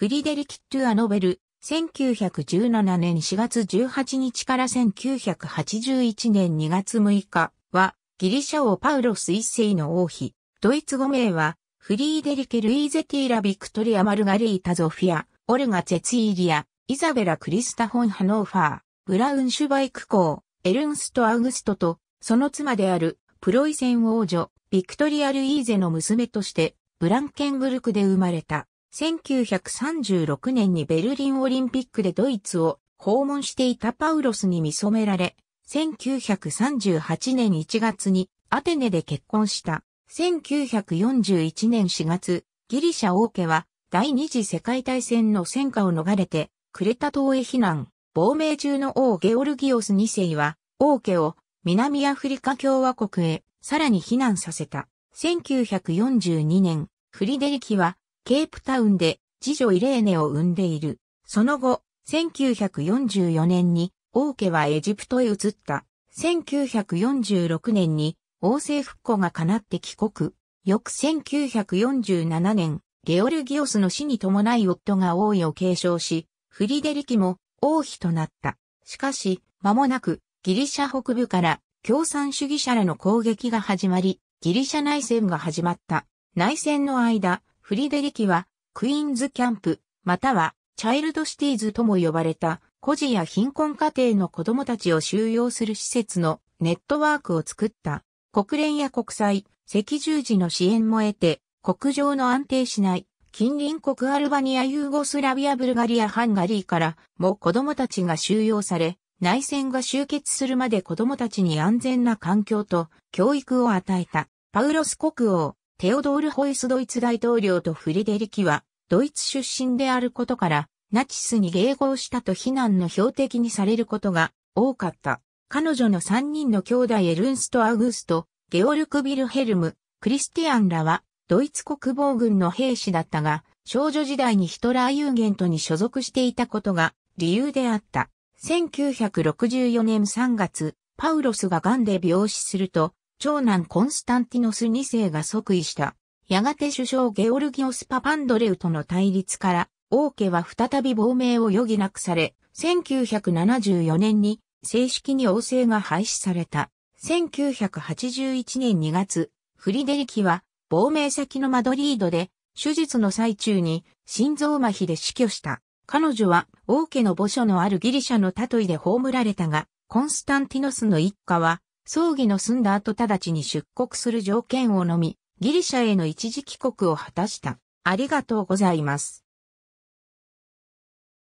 フリデリキットゥアノベル、1917年4月18日から1981年2月6日は、ギリシャ王パウロス一世の王妃。ドイツ語名は、フリーデリケ・ルイーゼティーラ・ビクトリア・マルガリータ・ゾフィア、オルガ・ゼツイーリア、イザベラ・クリスタ・ホン・ハノーファー、ブラウンシュバイク公、エルンスト・アウグストと、その妻である、プロイセン王女、ビクトリア・ルイーゼの娘として、ブランケンブルクで生まれた。1936年にベルリンオリンピックでドイツを訪問していたパウロスに見染められ、1938年1月にアテネで結婚した。1941年4月、ギリシャ王家は第二次世界大戦の戦火を逃れて、クレタ島へ避難。亡命中の王ゲオルギオス2世は、王家を南アフリカ共和国へさらに避難させた。1942年、フリデリキはケープタウンで次女イレーネを産んでいる。その後、1944年に王家はエジプトへ移った。1946年に王政復古が叶って帰国。翌1947年、ゲオルギオスの死に伴い夫が王位を継承し、フリデリキも王妃となった。しかし、間もなくギリシャ北部から共産主義者らの攻撃が始まり、ギリシャ内戦が始まった。内戦の間、フリデリキは、クイーンズキャンプ、または、チャイルドシティーズとも呼ばれた、孤児や貧困家庭の子供たちを収容する施設のネットワークを作った。国連や国際、赤十字の支援も得て、国情の安定しない近隣国アルバニア、ユーゴスラビア、ブルガリア、ハンガリーからも子供たちが収容され、内戦が終結するまで子供たちに安全な環境と教育を与えた。パウロス国王、テオドール・ホイスドイツ大統領とフリデリキは、ドイツ出身であることから、ナチスに迎合したと非難の標的にされることが多かった。彼女の3人の兄弟エルンスト・アグスト、ゲオルク・ビルヘルム、クリスティアンらは、ドイツ国防軍の兵士だったが、少女時代にヒトラー・ユーゲントに所属していたことが理由であった。1964年3月、パウロスが癌で病死すると、長男コンスタンティノス2世が即位した。やがて首相ゲオルギオス・パパンドレウとの対立から、王家は再び亡命を余儀なくされ、1974年に正式に王政が廃止された。1981年2月、フリデリキは亡命先のマドリードで手術の最中に心臓麻痺で死去した。彼女は王家の墓所のあるギリシャのタトイで葬られたが、コンスタンティノスの一家は葬儀の済んだ後直ちに出国する条件をのみ、ギリシャへの一時帰国を果たした。ありがとうございます。